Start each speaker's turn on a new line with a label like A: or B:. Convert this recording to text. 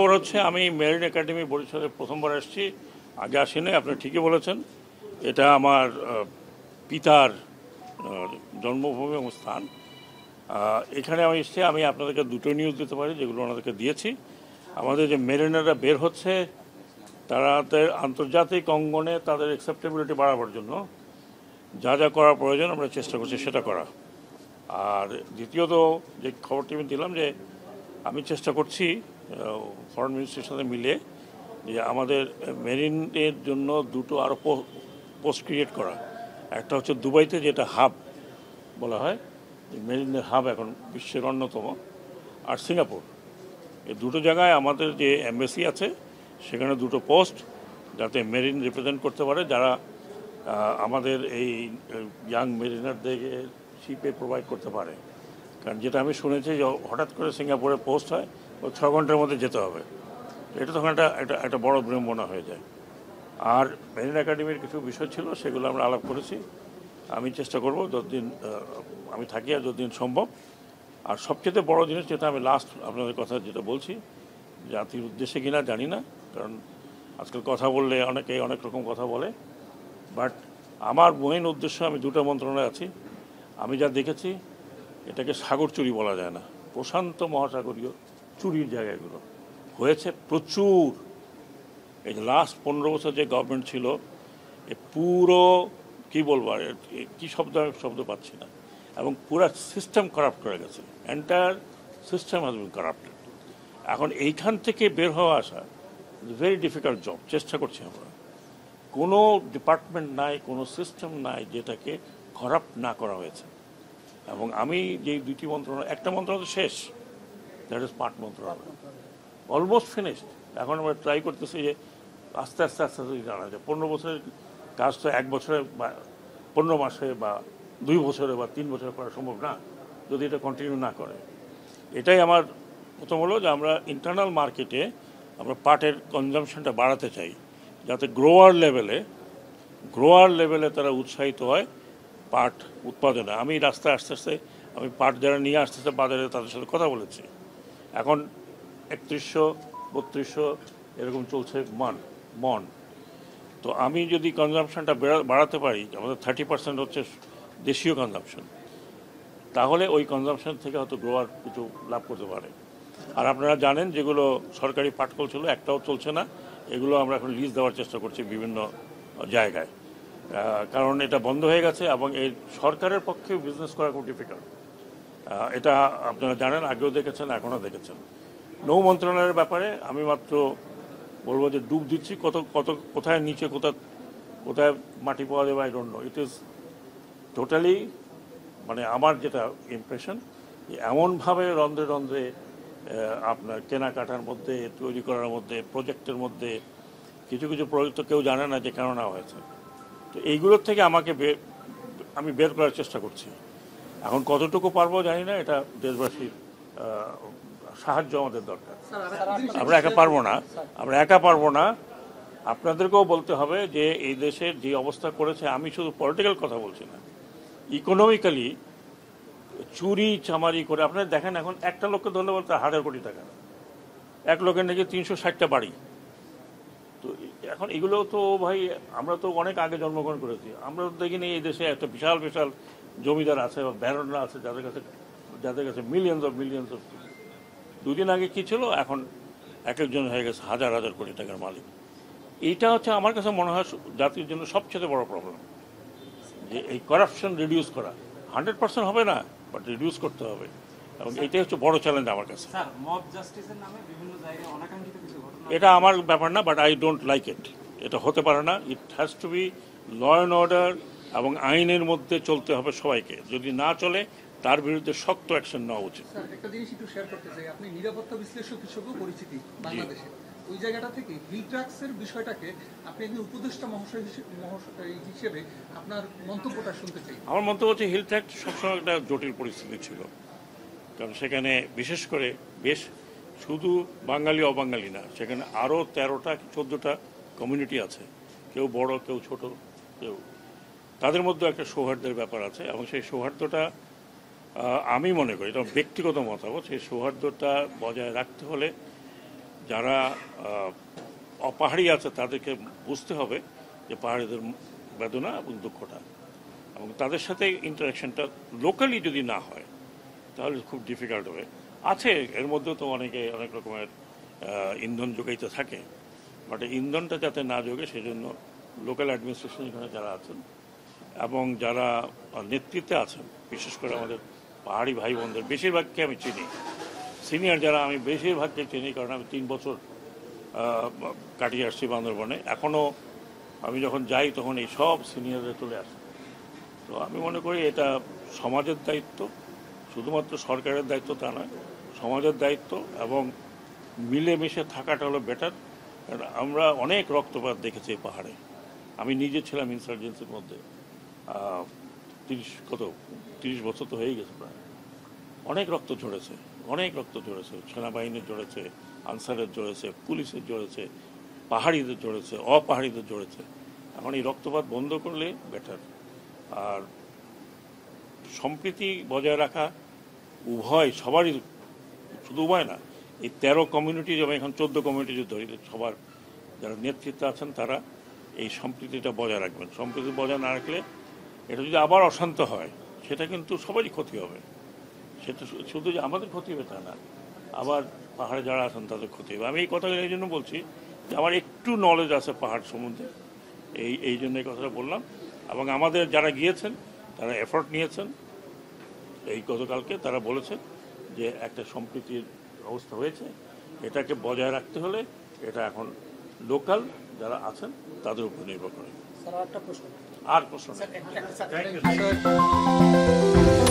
A: খবর হচ্ছে আমি মেরিন একাডেমি বরিশালে প্রথমবার আসছি আগে আসিনি আপনি ঠিকই বলেছেন এটা আমার পিতার জন্মভূমি এবং স্থান এখানে আমি এসছি আমি আপনাদেরকে দুটো নিউজ দিতে পারি যেগুলো ওনাদেরকে দিয়েছি আমাদের যে মেরিনাররা বের হচ্ছে তারা আন্তর্জাতিক অঙ্গনে তাদের অ্যাকসেপ্টেবিলিটি বাড়াবার জন্য যা যা করার প্রয়োজন আমরা চেষ্টা করছি সেটা করা আর দ্বিতীয়ত যে খবরটি আমি দিলাম যে আমি চেষ্টা করছি ফরেন মিনিস্ট্রির সাথে মিলে যে আমাদের মেরিনের জন্য দুটো আরও পোস্ট ক্রিয়েট করা একটা হচ্ছে দুবাইতে যেটা হাব বলা হয় মেরিনের হাব এখন বিশ্বের অন্যতম আর সিঙ্গাপুর এই দুটো জায়গায় আমাদের যে এমবেসি আছে সেখানে দুটো পোস্ট যাতে মেরিন রিপ্রেজেন্ট করতে পারে যারা আমাদের এই ইয়াং মেরিনারদেরকে শিপে প্রোভাইড করতে পারে কারণ যেটা আমি শুনেছি যে হঠাৎ করে সিঙ্গাপুরে পোস্ট হয় ও ছ ঘন্টার মধ্যে যেতে হবে এটা তখন একটা একটা একটা বড় বিড়ম্বনা হয়ে যায় আর মেরিন একাডেমির কিছু বিষয় ছিল সেগুলো আমরা আলাপ করেছি আমি চেষ্টা করব যতদিন আমি থাকি আর যতদিন সম্ভব আর সবচেয়ে বড় জিনিস যেটা আমি লাস্ট আপনাদের কথা যেটা বলছি জাতির উদ্দেশ্যে কিনা জানি না কারণ আজকাল কথা বললে অনেকে অনেক রকম কথা বলে বাট আমার মেইন উদ্দেশ্য আমি দুটো মন্ত্রণায় আছি আমি যা দেখেছি এটাকে সাগর চুরি বলা যায় না প্রশান্ত মহাসাগরীয় চুরির জায়গাগুলো হয়েছে প্রচুর এই লাস্ট পনেরো বছর যে গভর্নমেন্ট ছিল এ পুরো কী বলবো কি শব্দ শব্দ পাচ্ছি না এবং পুরো সিস্টেম করাপ্ট করে গেছে entire system has been corrupted এখন এইখান থেকে বের হওয়া আসা ভেরি ডিফিকাল্ট জব চেষ্টা করছি আমরা কোনো ডিপার্টমেন্ট নাই কোনো সিস্টেম নাই যেটাকে করাপ্ট না করা হয়েছে এবং আমি যেই দুটি মন্ত্রণালয় একটা মন্ত্রণালয় শেষ দ্যাট ইজ স্মার্ট মন্ত্রণালয় অলমোস্ট ফিনিশড এখন আমরা ট্রাই করতেছি যে আস্তে আস্তে আস্তে আস্তে জানা যায় পনেরো বছরের কাজ তো এক বছরে বা পনেরো মাসে বা দুই বছরে বা তিন বছরে করা সম্ভব না যদি এটা কন্টিনিউ না করে এটাই আমার প্রথম হলো যে আমরা ইন্টারনাল মার্কেটে আমরা পাটের কনজামশনটা বাড়াতে চাই যাতে গ্রোয়ার লেভেলে গ্রোয়ার লেভেলে তারা উৎসাহিত হয় পাট উৎপাদনে আমি রাস্তায় আস্তে আস্তে আমি পাট যারা নিয়ে আসতেছে বাজারে তাদের সাথে কথা বলেছি এখন একত্রিশশো বত্রিশশো এরকম চলছে মান মন তো আমি যদি কনজামশনটা বাড়াতে পারি আমাদের থার্টি পার্সেন্ট হচ্ছে দেশীয় কনজামশন তাহলে ওই কনজামশন থেকে হয়তো গ্রোয়ার কিছু লাভ করতে পারে আর আপনারা জানেন যেগুলো সরকারি পাটকল ছিল একটাও চলছে না এগুলো আমরা এখন লিজ দেওয়ার চেষ্টা করছি বিভিন্ন জায়গায় কারণ এটা বন্ধ হয়ে গেছে এবং এই সরকারের পক্ষে বিজনেস করা খুব ডিফিকাল্ট এটা আপনারা জানেন আগেও দেখেছেন এখনও দেখেছেন নৌ মন্ত্রণালয়ের ব্যাপারে আমি মাত্র বলবো যে ডুব দিচ্ছি কত কত কোথায় নিচে কোথায় কোথায় মাটি পাওয়া যাবে I don't know it is totally মানে আমার যেটা ইমপ্রেশন এমনভাবে রন্ধ্রে রন্ধ্রে আপনার কেনাকাটার মধ্যে তৈরি করার মধ্যে প্রজেক্টের মধ্যে কিছু কিছু প্রজেক্ট তো কেউ জানে না যে কেন না হয়েছে তো এইগুলোর থেকে আমাকে আমি বের করার চেষ্টা করছি এখন কতটুকু পারবো জানি না এটা দেশবাসীর সাহায্য আমাদের দরকার আমরা একা পারবো না আমরা একা পারবো না আপনাদেরকেও বলতে হবে যে এই দেশের যে অবস্থা করেছে আমি শুধু পলিটিক্যাল কথা বলছি না ইকোনমিক্যালি চুরি চামারি করে আপনারা দেখেন এখন একটা লোককে ধরলে বলতে হাজার কোটি টাকা এক লোকের নাকি তিনশো ষাটটা বাড়ি তো এখন এগুলো তো ভাই আমরা তো অনেক আগে জন্মগ্রহণ করেছি আমরা তো দেখিনি এই দেশে একটা বিশাল বিশাল জমিদার আছে বা ব্যারনরা আছে যাদের কাছে যাদের কাছে মিলিয়ন্স অফ মিলিয়ন্স অফ দুদিন আগে কী ছিল এখন এক একজন হয়ে গেছে হাজার হাজার কোটি টাকার মালিক এইটা হচ্ছে আমার কাছে মনে হয় জাতির জন্য সবচেয়ে বড় প্রবলেম যে এই করাপশন রিডিউস করা হান্ড্রেড পার্সেন্ট হবে না বাট রিডিউস করতে হবে এবং এটাই হচ্ছে বড় চ্যালেঞ্জ আমার কাছে এটা আমার ব্যাপার না but I don't like it এটা হতে পারে না it has to be law and order এবং আইনের মধ্যে চলতে হবে সবাইকে যদি না চলে তার বিরুদ্ধে শক্ত অ্যাকশন নেওয়া উচিত একটা জিনিস একটু শেয়ার করতে চাই আপনি নিরাপত্তা বিশ্লেষক হিসেবেও পরিচিতি বাংলাদেশে ওই জায়গাটা থেকে হিল ট্রাক্সের বিষয়টাকে আপনি একজন উপদেষ্টা মহাশয় হিসেবে আপনার মন্তব্যটা শুনতে চাই আমার মন্তব্য হচ্ছে হিল ট্রাক্স সবসময় একটা জটিল পরিস্থিতি ছিল কারণ সেখানে বিশেষ করে বেশ শুধু বাঙালি অবাঙালি না সেখানে আরও তেরোটা চোদ্দোটা কমিউনিটি আছে কেউ বড় কেউ ছোট কেউ তাদের মধ্যে একটা সৌহার্দ্যের ব্যাপার আছে এবং সেই সৌহার্দ্যটা আমি মনে করি এটা ব্যক্তিগত মতামত সেই সৌহার্দ্যটা বজায় রাখতে হলে যারা অপাহাড়ি আছে তাদেরকে বুঝতে হবে যে পাহাড়িদের বেদনা এবং দুঃখটা এবং তাদের সাথে ইন্টারাকশনটা লোকালি যদি না হয় তাহলে খুব ডিফিকাল্ট হবে আছে এর মধ্যে তো অনেকে অনেক রকমের ইন্ধন যোগাইতে থাকে বাট ইন্ধনটা যাতে না যোগে সেজন্য লোকাল অ্যাডমিনিস্ট্রেশন এখানে যারা আছেন এবং যারা নেতৃত্বে আছেন বিশেষ করে আমাদের পাহাড়ি ভাই বোনদের বেশিরভাগকে আমি চিনি সিনিয়র যারা আমি বেশিরভাগকে চিনি কারণ আমি তিন বছর কাটিয়ে আসছি বান্দরবনে এখনও আমি যখন যাই তখন এই সব সিনিয়রদের চলে আসে তো আমি মনে করি এটা সমাজের দায়িত্ব শুধুমাত্র সরকারের দায়িত্ব তা নয় সমাজের দায়িত্ব এবং মিলেমিশে থাকাটা হলো বেটার আমরা অনেক রক্তপাত দেখেছি পাহাড়ে আমি নিজে ছিলাম ইনসার্জেন্সির মধ্যে তিরিশ কত তিরিশ বছর তো হয়ে গেছে প্রায় অনেক রক্ত ঝরেছে অনেক রক্ত ঝরেছে সেনাবাহিনীর ঝরেছে আনসারের ঝরেছে পুলিশের ঝরেছে পাহাড়িদের ঝরেছে অপাহাড়িদের ঝরেছে এখন এই রক্তপাত বন্ধ করলে বেটার আর সম্প্রীতি বজায় রাখা উভয় সবারই শুধু উভয় না এই তেরো কমিউনিটি যেমন এখন চোদ্দ কমিউনিটি যদি ধরি সবার যারা নেতৃত্বে আছেন তারা এই সম্প্রীতিটা বজায় রাখবেন সম্প্রীতি বজায় না রাখলে এটা যদি আবার অশান্ত হয় সেটা কিন্তু সবারই ক্ষতি হবে সেটা শুধু যে আমাদের ক্ষতি হবে তা না আবার পাহাড়ে যারা আছেন তাদের ক্ষতি হবে আমি এই কথাগুলো এই জন্য বলছি যে আমার একটু নলেজ আছে পাহাড় সম্বন্ধে এই এই জন্য এই কথাটা বললাম এবং আমাদের যারা গিয়েছেন তারা এফোর্ট নিয়েছেন এই গতকালকে তারা বলেছেন যে একটা সম্প্রীতির অবস্থা হয়েছে এটাকে বজায় রাখতে হলে এটা এখন লোকাল যারা আছেন তাদের উপর নির্ভর করে স্যার আটটা প্রশ্ন আর প্রশ্ন স্যার